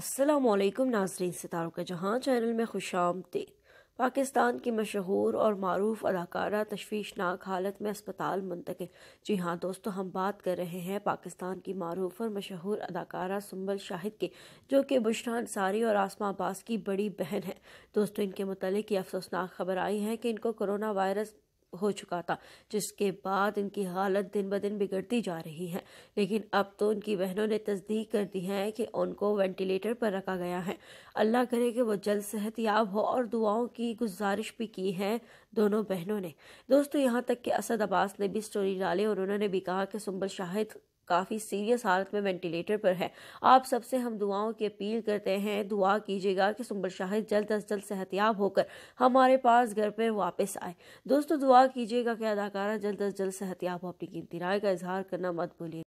असलम नाजरीन सितारों के जहां चैनल में खुश आमदी पाकिस्तान की मशहूर और मरूफ अदाकारा तशवीशनाक हालत में अस्पताल मुंतकिल जी हाँ दोस्तों हम बात कर रहे हैं पाकिस्तान की मरूफ और मशहूर अदाकारा सुम्बल शाहिद की जो कि बुशरा अंसारी और आसमा अब्बास की बड़ी बहन है दोस्तों इनके मतलब ये अफसोसनाक खबर आई है कि इनको कोरोना वायरस हो चुका था जिसके बाद इनकी हालत दिन ब दिन बिगड़ती जा रही है लेकिन अब तो उनकी बहनों ने तस्दीक कर दी है कि उनको वेंटिलेटर पर रखा गया है अल्लाह करे कि वो जल्द सेहत याब हो और दुआओं की गुजारिश भी की है दोनों बहनों ने दोस्तों यहाँ तक कि असद अब्बास ने भी स्टोरी डाली और उन्होंने भी कहा कि सुम्बल शाहिद काफ़ी सीरियस हालत में वेंटिलेटर पर है आप सबसे हम दुआओं की अपील करते हैं दुआ कीजिएगा कि सुम्बर शाहिद जल्द अज जल्द सेहतियाब होकर हमारे पास घर पर वापस आए दोस्तों दुआ कीजिएगा कि अदाकारा जल्द अज जल्द सेहतियाब हो अपनी कीमती राय का इजहार करना मत भूलिए